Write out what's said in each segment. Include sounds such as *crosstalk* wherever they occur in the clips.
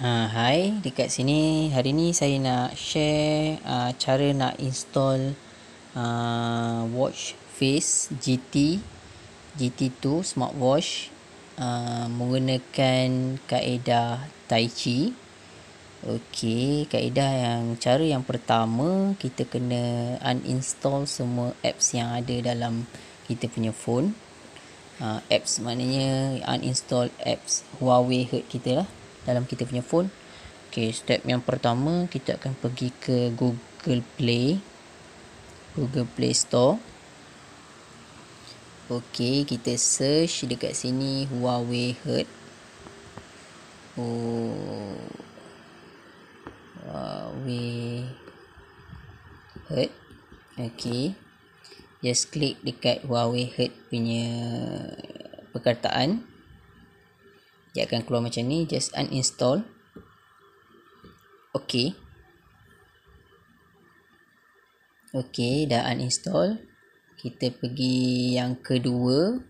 Uh, hi, dekat sini hari ni saya nak share uh, cara nak install uh, watch face GT GT2 smartwatch uh, menggunakan kaedah Tai Chi. Okey, kaedah yang cara yang pertama kita kena uninstall semua apps yang ada dalam kita punya phone. Uh, apps maknanya uninstall apps Huawei Heard kita lah dalam kita punya phone. Okey, step yang pertama kita akan pergi ke Google Play. Google Play Store. Okey, kita search dekat sini Huawei Heard. Oh. Huawei Heard. Okey. Just click dekat Huawei Heard punya perkataan dia akan keluar macam ni just uninstall ok ok dah uninstall kita pergi yang kedua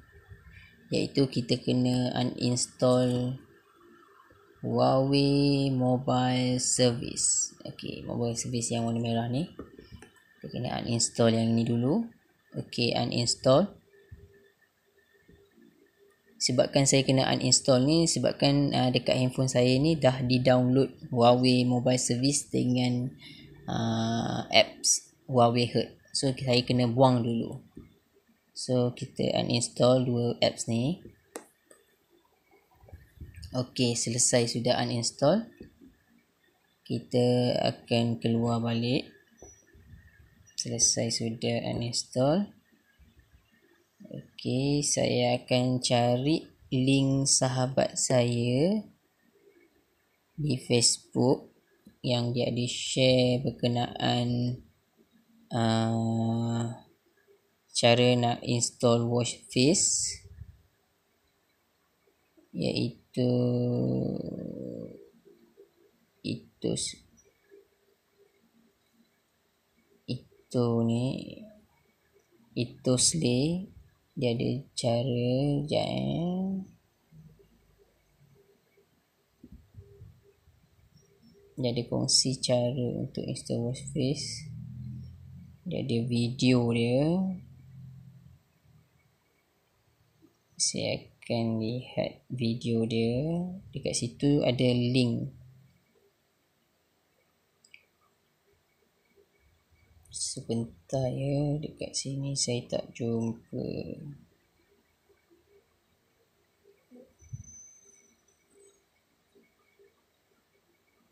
iaitu kita kena uninstall Huawei Mobile Service ok Mobile Service yang warna merah ni kita kena uninstall yang ni dulu ok uninstall sebabkan saya kena uninstall ni sebabkan uh, dekat handphone saya ni dah di-download Huawei Mobile Service dengan uh, apps Huawei Heard. So saya kena buang dulu. So kita uninstall dua apps ni. Okey, selesai sudah uninstall. Kita akan keluar balik. Selesai sudah uninstall. Okey, saya akan cari link sahabat saya di Facebook yang dia di share berkenaan uh, cara nak install wash face iaitu itu itu ni itu sleep dia ada cara Sekejap eh Dia ada kongsi cara untuk install wash face Dia ada video dia Saya akan lihat video dia Dekat situ ada link sebentar ya dekat sini saya tak jumpa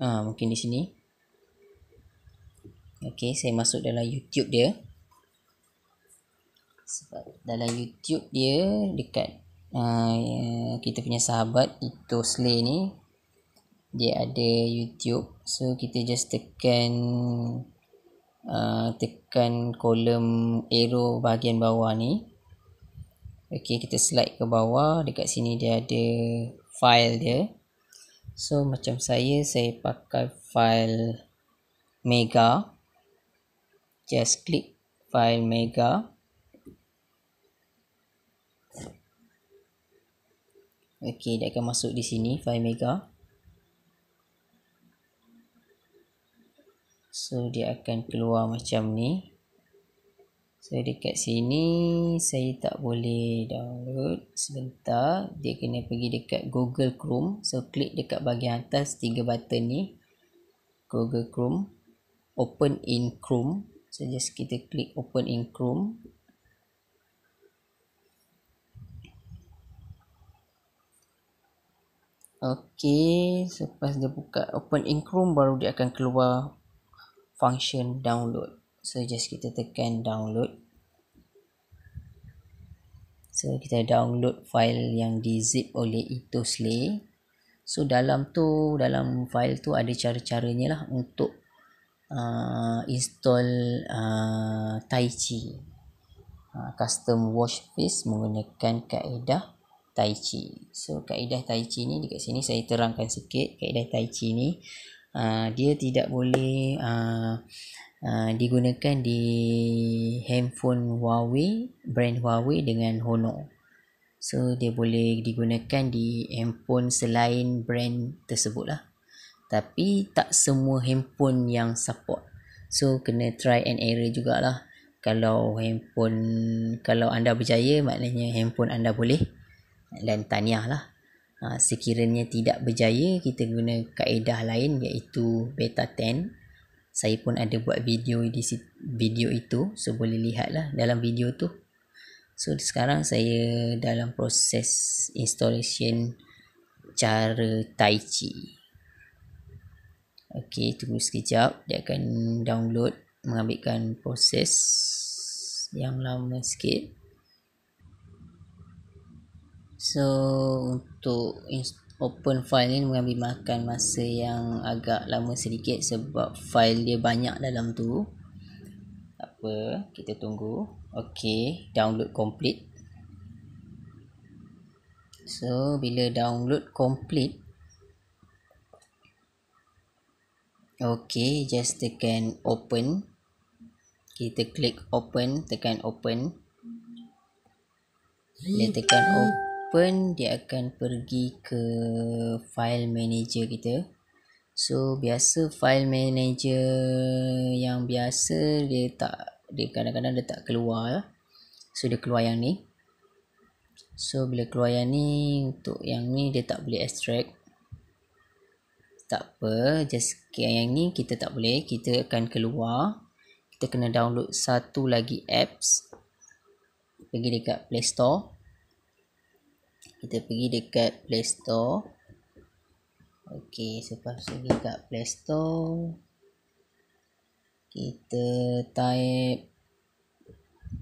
ah ha, mungkin di sini okey saya masuk dalam YouTube dia sebab dalam YouTube dia dekat uh, kita punya sahabat itu Slay ni dia ada YouTube so kita just tekan uh, tekan kolom arrow bahagian bawah ni ok kita slide ke bawah dekat sini dia ada file dia so macam saya saya pakai file mega just click file mega ok dia akan masuk di sini file mega So dia akan keluar macam ni. So dekat sini saya tak boleh download sebentar. Dia kena pergi dekat Google Chrome. So klik dekat bahagian atas tiga button ni. Google Chrome. Open in Chrome. So just kita klik open in Chrome. Okay, so lepas dia buka open in Chrome baru dia akan keluar function download so just kita tekan download so kita download file yang di zip oleh itoslay so dalam tu dalam file tu ada cara-caranya lah untuk uh, install uh, tai chi uh, custom wash face menggunakan kaedah tai chi so kaedah tai chi ni dekat sini saya terangkan sikit kaedah tai chi ni Ah, dia tidak boleh uh, uh, digunakan di handphone Huawei brand Huawei dengan Honor so dia boleh digunakan di handphone selain brand tersebut lah tapi tak semua handphone yang support so kena try and error jugalah kalau handphone kalau anda berjaya maknanya handphone anda boleh dan tahniah lah Ha, sekiranya tidak berjaya kita guna kaedah lain iaitu beta 10 saya pun ada buat video di video itu so boleh lihatlah dalam video tu so sekarang saya dalam proses installation cara tai chi Okey, tunggu sekejap. Dia akan download mengambilkan proses yang lama sikit. So untuk open file ni mengambil makan masa yang agak lama sedikit sebab file dia banyak dalam tu. Apa? Kita tunggu. Okey, download complete. So bila download complete Okay, just tekan open. Kita klik open, tekan open. Dia tekan open open dia akan pergi ke file manager kita so biasa file manager yang biasa dia tak dia kadang-kadang dia tak keluar so dia keluar yang ni so bila keluar yang ni untuk yang ni dia tak boleh extract tak apa just yang ni kita tak boleh kita akan keluar kita kena download satu lagi apps pergi dekat play store kita pergi dekat Play Store. Okey, selepas tu dekat Play Store kita type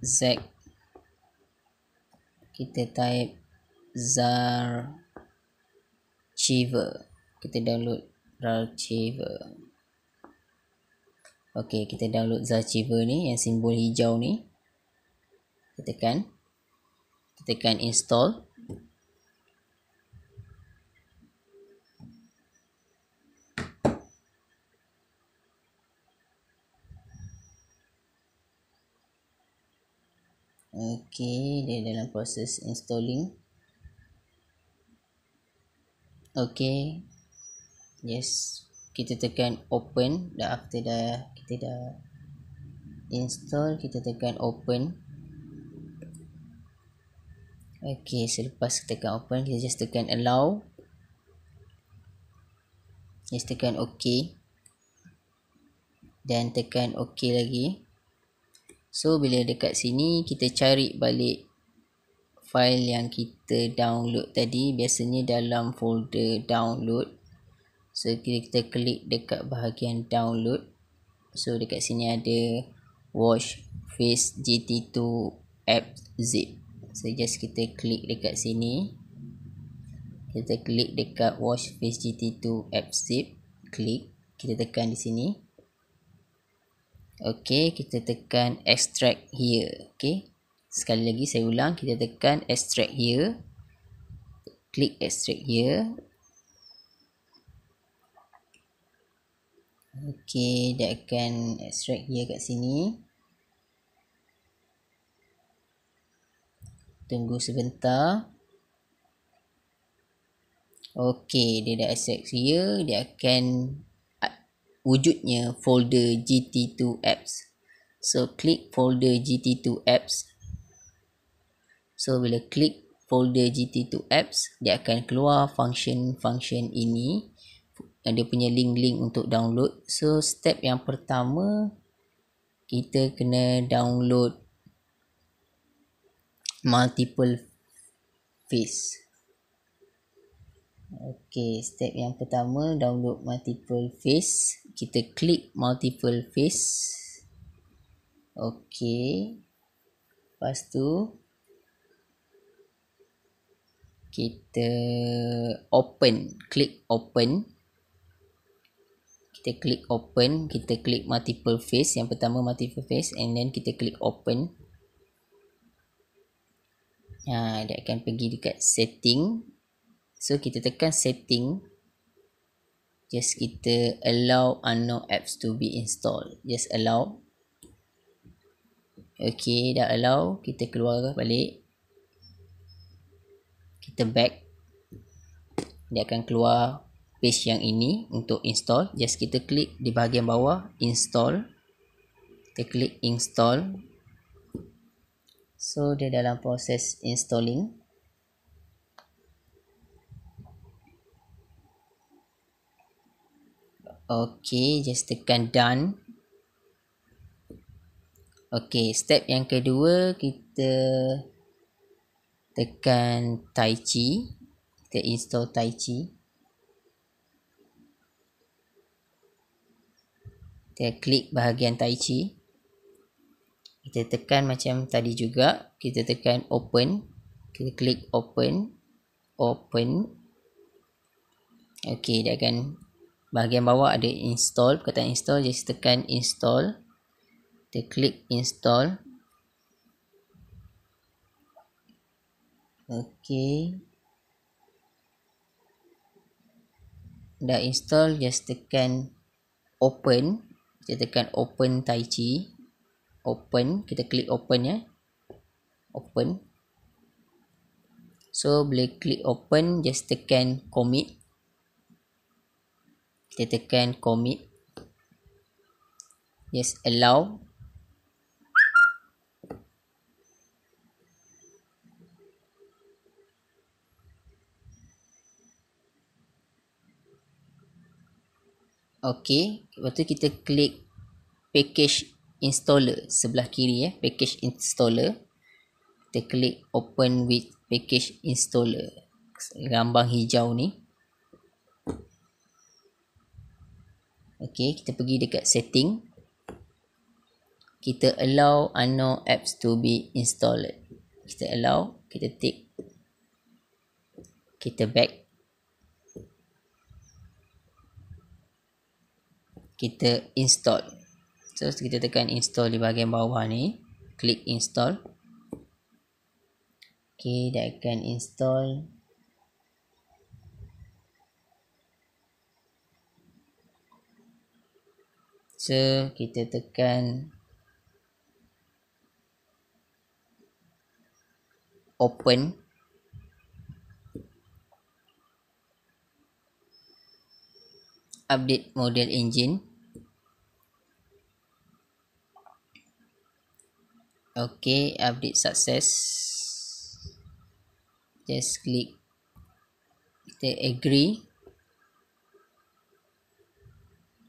Z kita type Zar Chiver. Kita download Zar Chiver. Okey, kita download Zar Chiver ni yang simbol hijau ni. Kita tekan. Kita tekan install. Okey, dia dalam proses installing. Okey. Yes. Kita tekan open dah after dah kita dah install, kita tekan open. Okey, selepas kita tekan open, kita just tekan allow. Just tekan okey. Dan tekan okey lagi. So bila dekat sini kita cari balik file yang kita download tadi biasanya dalam folder download so kita klik dekat bahagian download so dekat sini ada watch face gt2 app zip so just kita klik dekat sini kita klik dekat watch face gt2 app zip klik kita tekan di sini Okey, kita tekan extract here. Okey. Sekali lagi saya ulang, kita tekan extract here. Klik extract here. Okey, dia akan extract here kat sini. Tunggu sebentar. Okey, dia dah extract here, dia akan wujudnya folder GT2 apps. So klik folder GT2 apps. So bila klik folder GT2 apps, dia akan keluar function-function ini yang dia punya link-link untuk download. So step yang pertama kita kena download multiple face. Okay, step yang pertama download multiple face kita klik multiple face okey lepas tu kita open klik open kita klik open kita klik multiple face yang pertama multiple face and then kita klik open ha dia akan pergi dekat setting so kita tekan setting just kita allow unknown apps to be installed just allow okay dah allow kita keluar balik kita back dia akan keluar page yang ini untuk install just kita klik di bahagian bawah install kita klik install so dia dalam proses installing Okey, just tekan done. Okey, step yang kedua kita tekan Tai Chi. Kita install Tai Chi. Kita klik bahagian Tai Chi. Kita tekan macam tadi juga. Kita tekan open. Kita klik open. Open. Okey, dia akan bahagian bawah ada install perkataan install jadi tekan install kita klik install Okey. Dah install just tekan open. Kita tekan open Tai Chi. Open, kita klik open ya. Open. So boleh klik open just tekan commit. Kita tekan commit. Yes, allow. Okay, lepas tu kita klik package installer sebelah kiri ya, eh. package installer. Kita klik open with package installer. Gambar hijau ni. Okay, kita pergi dekat setting. Kita allow unknown apps to be installed. Kita allow, kita tick. Kita back. Kita install. So, kita tekan install di bahagian bawah ni. Klik install. Okay, dia akan install. So kita tekan open. Update model engine. Okay, update success. Just click. Kita agree.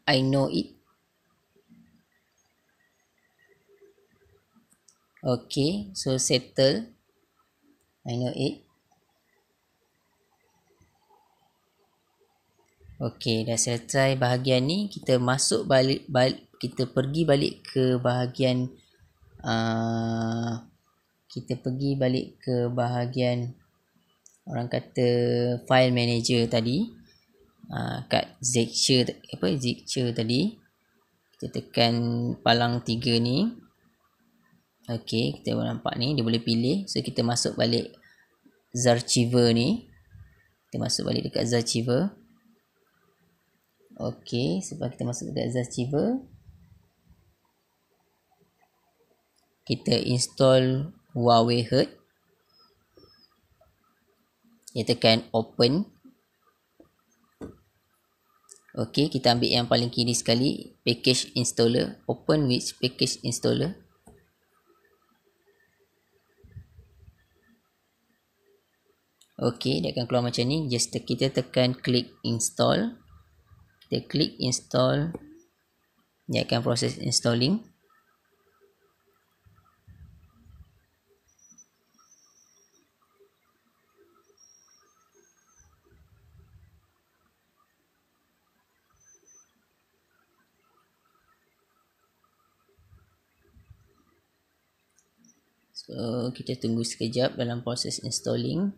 I know it. Okay, so settle. I know it. Okay, dah selesai bahagian ni. Kita masuk balik, balik kita pergi balik ke bahagian uh, kita pergi balik ke bahagian orang kata file manager tadi uh, kat Zecture apa Zecture tadi kita tekan palang tiga ni Okey, kita boleh nampak ni dia boleh pilih. So kita masuk balik Zarchiver ni. Kita masuk balik dekat Zarchiver. Okey, sebab kita masuk dekat Zarchiver. Kita install Huawei Herd. Kita tekan open. Okey, kita ambil yang paling kiri sekali, package installer, open with package installer. Okey, dia akan keluar macam ni. Just kita tekan klik install. Kita klik install. Dia akan proses installing. So, kita tunggu sekejap dalam proses installing.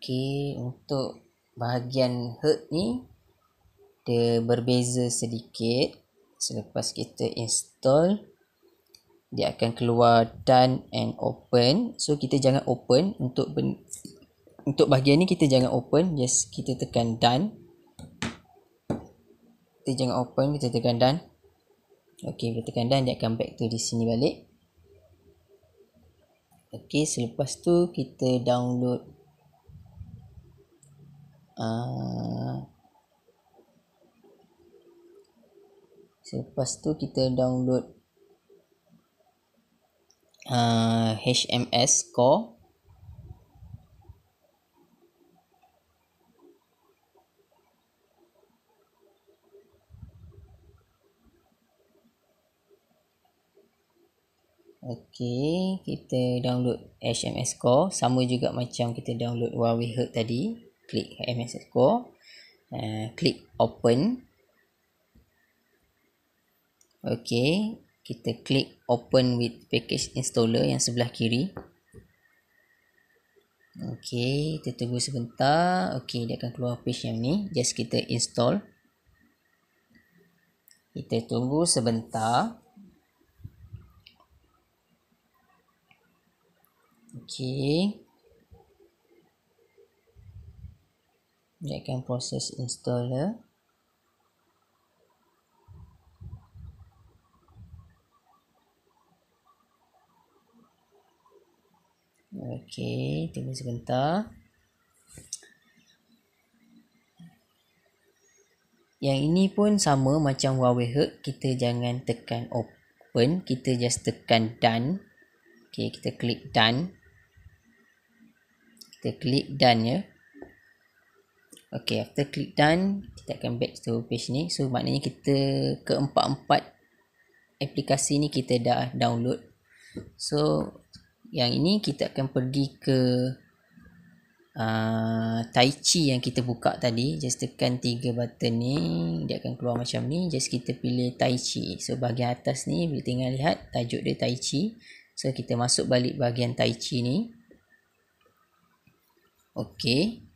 Okey, untuk bahagian herd ni dia berbeza sedikit selepas kita install dia akan keluar done and open so kita jangan open untuk ben- untuk bahagian ni kita jangan open just kita tekan done kita jangan open kita tekan done Okay, kita tekan done dia akan back tu di sini balik Okay, selepas tu kita download Ah. Selepas tu kita download uh, ah, HMS Core Okay, kita download HMS Core Sama juga macam kita download Huawei Herd tadi klik MS Cisco uh, eh, klik open okey kita klik open with package installer yang sebelah kiri okey kita tunggu sebentar okey dia akan keluar page yang ni just kita install kita tunggu sebentar okey Jadikan proses installer. Okey, tunggu sebentar. Yang ini pun sama macam Huawei Herd. Kita jangan tekan open. Kita just tekan done. Okey, kita klik done. Kita klik done ya. Okay, after click done, kita akan back to page ni. So, maknanya kita ke empat empat aplikasi ni kita dah download. So, yang ini kita akan pergi ke uh, Tai Chi yang kita buka tadi. Just tekan tiga button ni, dia akan keluar macam ni. Just kita pilih Tai Chi. So, bahagian atas ni, bila tinggal lihat, tajuk dia Tai Chi. So, kita masuk balik bahagian Tai Chi ni. Okey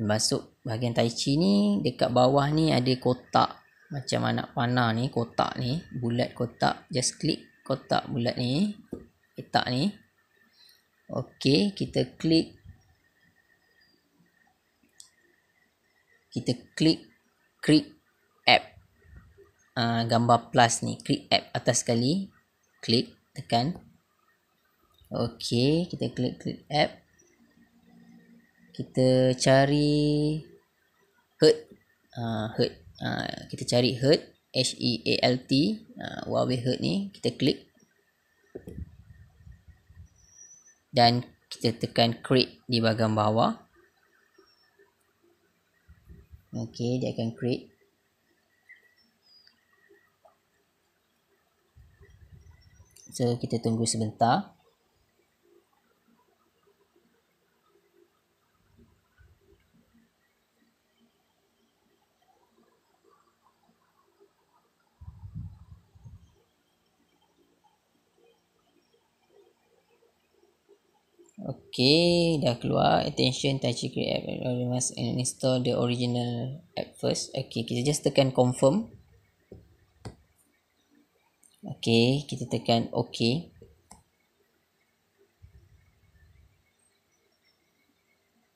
masuk bahagian tai chi ni dekat bawah ni ada kotak macam anak panah ni kotak ni bulat kotak just klik kotak bulat ni letak ni okey kita klik kita klik click app uh, gambar plus ni klik app atas sekali klik tekan okey kita klik klik app kita cari hurt uh, hurt uh, kita cari hurt h e a l t uh, Huawei hurt ni kita klik dan kita tekan create di bahagian bawah okey dia akan create So kita tunggu sebentar. Okay, dah keluar. Attention, Taichi Create App. We must install the original app first. Okay, kita just tekan confirm. Okay, kita tekan OK.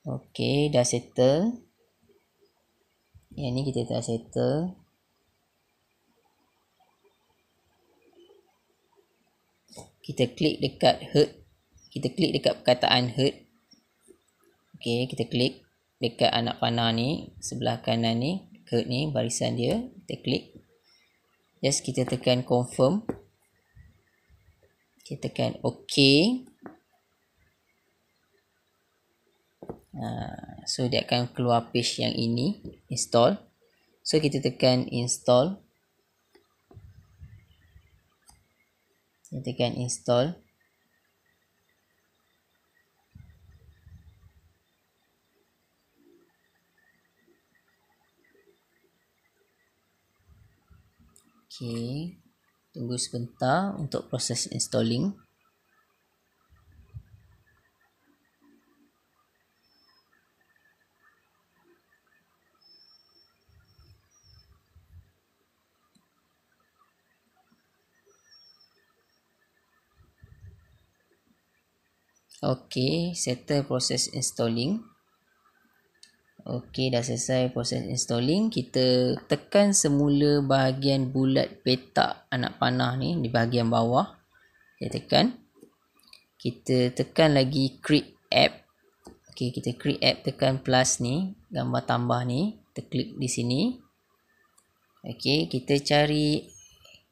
Okay, dah settle. Yang ni kita dah settle. Kita klik dekat Hurt kita klik dekat perkataan hurt okey kita klik dekat anak panah ni sebelah kanan ni hurt ni barisan dia kita klik just kita tekan confirm kita tekan okey ha, so dia akan keluar page yang ini install so kita tekan install kita tekan install Okey. Tunggu sebentar untuk proses installing. Okey, settle proses installing. Okey, dah selesai proses installing. Kita tekan semula bahagian bulat petak anak panah ni di bahagian bawah. Kita tekan. Kita tekan lagi create app. Okey, kita create app tekan plus ni, gambar tambah ni. Kita klik di sini. Okey, kita cari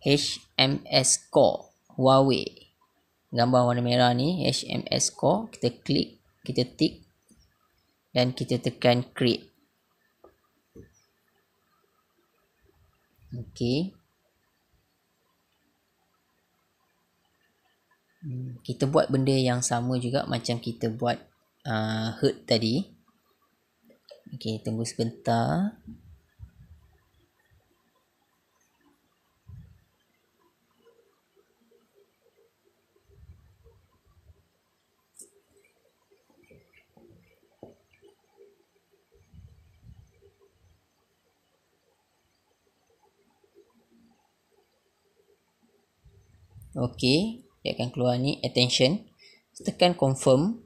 HMS Core Huawei. Gambar warna merah ni HMS Core, kita klik, kita tick dan kita tekan create. Okey. Hmm, kita buat benda yang sama juga macam kita buat uh, hurt tadi. Okey, tunggu sebentar. ok dia akan keluar ni attention tekan confirm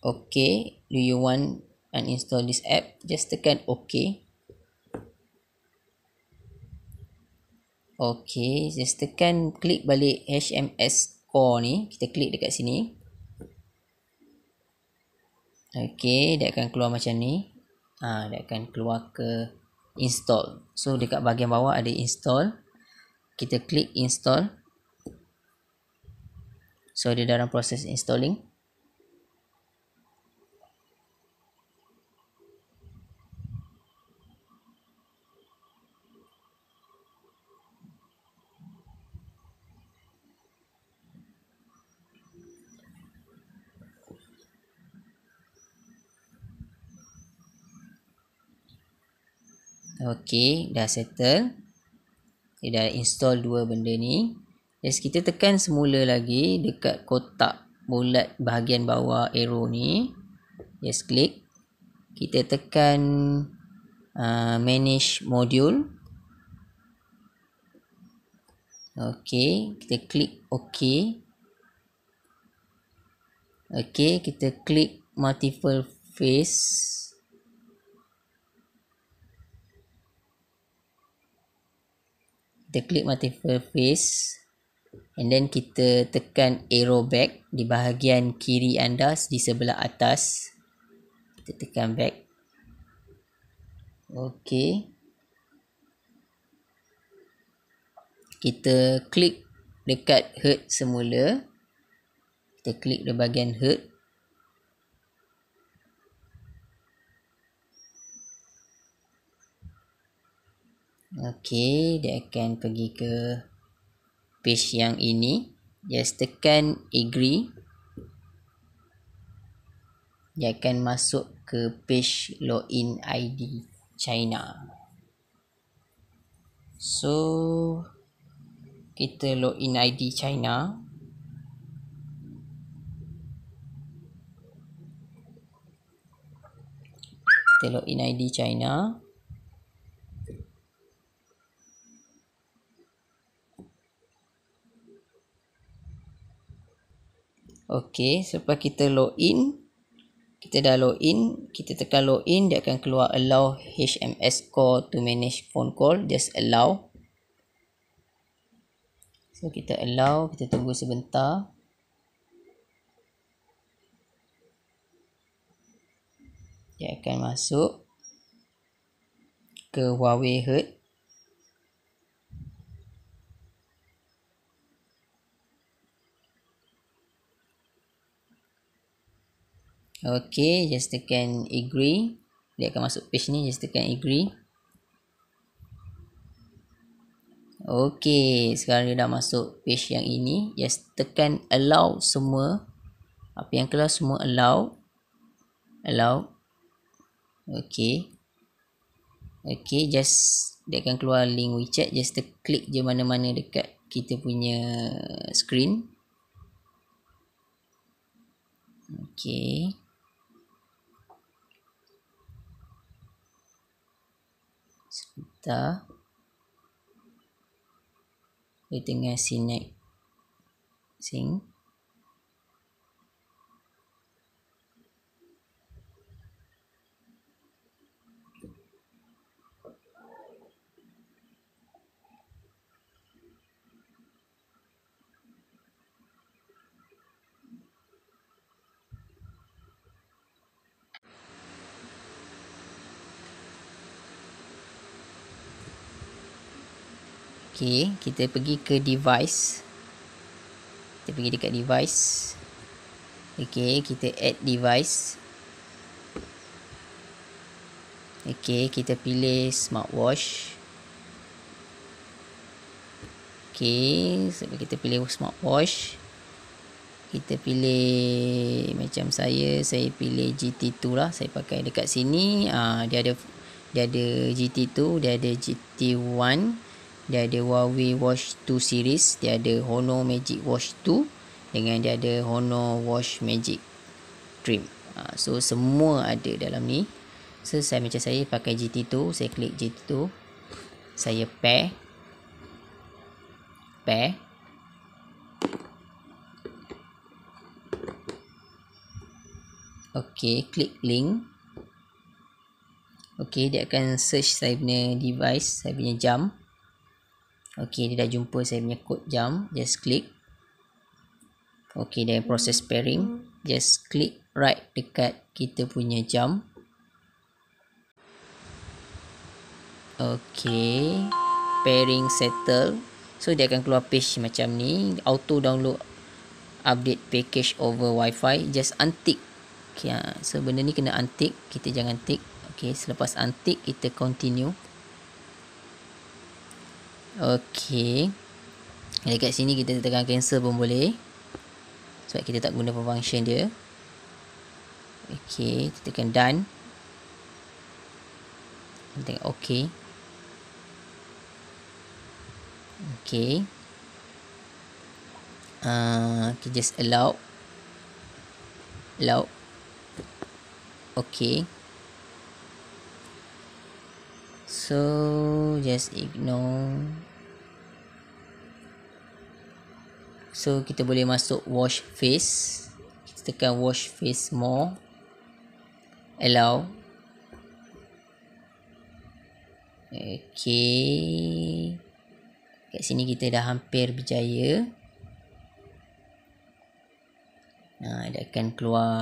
ok do you want uninstall this app just tekan ok ok just tekan klik balik HMS core ni kita klik dekat sini ok dia akan keluar macam ni ha, dia akan keluar ke install so dekat bahagian bawah ada install kita klik install so dia dalam proses installing Okey, dah settle. Okay, dah install dua benda ni. Jadi kita tekan semula lagi dekat kotak bulat bahagian bawah arrow ni. Yes, klik Kita tekan uh, manage module. Okay, kita klik OK. Okay, kita klik multiple face. kita klik multiple face and then kita tekan arrow back di bahagian kiri anda di sebelah atas kita tekan back okey kita klik dekat hurt semula kita klik di bahagian hurt Okey, dia akan pergi ke page yang ini. Just tekan agree. Dia akan masuk ke page login ID China. So kita login ID China. Kita login ID China. Okey, selepas kita log in, kita dah log in, kita tekan in, dia akan keluar allow HMS core to manage phone call, just allow. So kita allow, kita tunggu sebentar. Dia akan masuk ke Huawei Heard. Okay, just tekan agree. Dia akan masuk page ni, just tekan agree. Okay, sekarang dia dah masuk page yang ini. Just tekan allow semua. Apa yang keluar semua allow. Allow. Okay. Okay, just dia akan keluar link WeChat. Just to click je mana-mana dekat kita punya screen. Okay. sebentar dia tengah sinek sing Okay, kita pergi ke device. Kita pergi dekat device. Okay, kita add device. Okay, kita pilih smartwatch. Okay, sebab kita pilih smartwatch. Kita pilih macam saya, saya pilih GT2 lah. Saya pakai dekat sini. Ah, dia ada dia ada GT2, dia ada GT1 dia ada Huawei Watch 2 series dia ada Honor Magic Watch 2 dengan dia ada Honor Watch Magic Dream ha, so semua ada dalam ni so saya macam saya pakai GT2 saya klik GT2 saya pair pair ok klik link ok dia akan search saya punya device saya punya jam Okey, dia dah jumpa saya punya kod jam. Just click. Okey, dia proses pairing. Just click right dekat kita punya jam. Okey. Pairing settle. So, dia akan keluar page macam ni. Auto download update package over wifi. Just untick. Okay, ha, so, benda ni kena untick. Kita jangan tick. Okey, selepas untick, kita continue. Okey. Dekat sini kita tekan cancel pun boleh. Sebab kita tak guna function dia. Okey, kita tekan done. Kita tekan okey. Okey. Uh, ah, kita just allow allow okey. So just ignore So kita boleh masuk wash face. Kita tekan wash face more. Allow. Okay. Kat sini kita dah hampir berjaya. Nah, dia akan keluar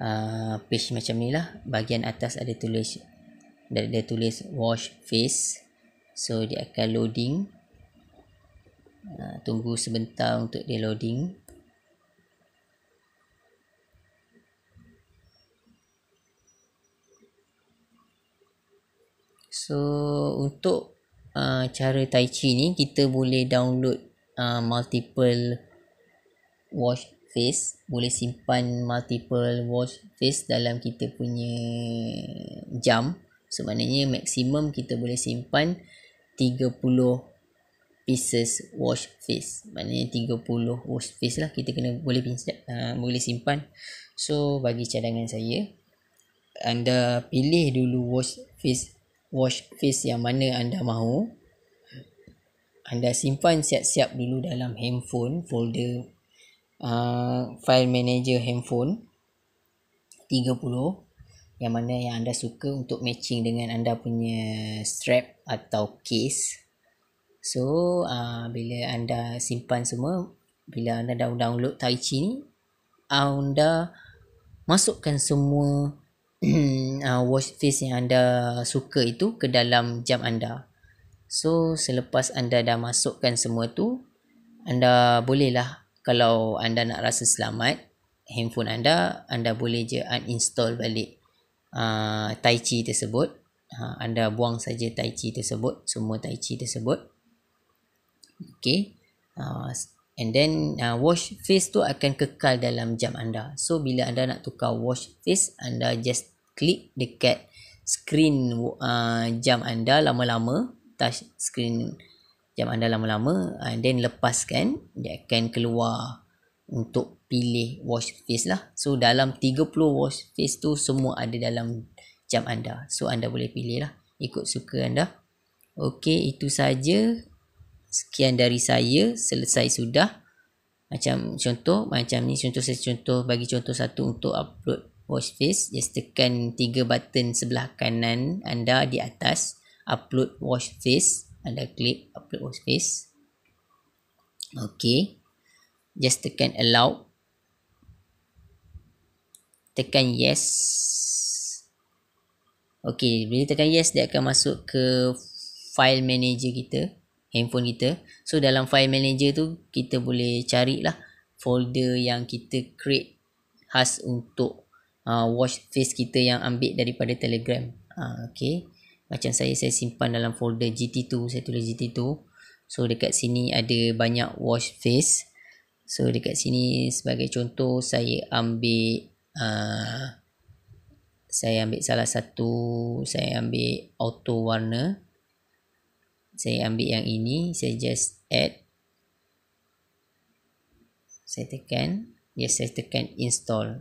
uh, page macam ni lah. Bahagian atas ada tulis dia, dia tulis wash face. So dia akan Loading. Ha, tunggu sebentar untuk dia loading so untuk uh, cara tai chi ni kita boleh download uh, multiple watch face boleh simpan multiple watch face dalam kita punya jam so maksimum kita boleh simpan pieces wash face maknanya 30 wash face lah kita kena boleh pinjam uh, boleh simpan so bagi cadangan saya anda pilih dulu wash face wash face yang mana anda mahu anda simpan siap-siap dulu dalam handphone folder uh, file manager handphone 30 yang mana yang anda suka untuk matching dengan anda punya strap atau case So, uh, bila anda simpan semua, bila anda dah download Tai Chi ni, ah, anda masukkan semua uh, *clears throat* watch face yang anda suka itu ke dalam jam anda. So, selepas anda dah masukkan semua tu, anda bolehlah kalau anda nak rasa selamat handphone anda, anda boleh je uninstall balik uh, Tai Chi tersebut. Uh, anda buang saja Tai Chi tersebut, semua Tai Chi tersebut okay uh, and then uh, wash face tu akan kekal dalam jam anda so bila anda nak tukar wash face anda just klik dekat screen uh, jam anda lama-lama touch screen jam anda lama-lama uh, and then lepaskan dia akan keluar untuk pilih wash face lah so dalam 30 wash face tu semua ada dalam jam anda so anda boleh pilih lah ikut suka anda Okay, itu saja sekian dari saya selesai sudah macam contoh macam ni contoh saya contoh bagi contoh satu untuk upload watch face just tekan tiga button sebelah kanan anda di atas upload watch face anda klik upload watch face okey just tekan allow tekan yes okey bila tekan yes dia akan masuk ke file manager kita handphone kita so dalam file manager tu kita boleh carilah folder yang kita create khas untuk uh, watch face kita yang ambil daripada telegram uh, okay. macam saya saya simpan dalam folder GT2 saya tulis GT2 so dekat sini ada banyak watch face so dekat sini sebagai contoh saya ambil uh, saya ambil salah satu saya ambil auto warna saya ambil yang ini saya just add saya tekan yes saya tekan install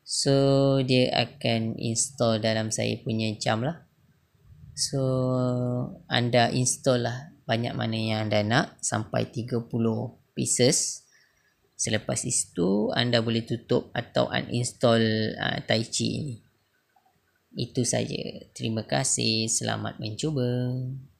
so dia akan install dalam saya punya jam lah so anda install lah banyak mana yang anda nak sampai 30 pieces selepas itu anda boleh tutup atau uninstall uh, tai chi ini itu saja. Terima kasih. Selamat mencuba.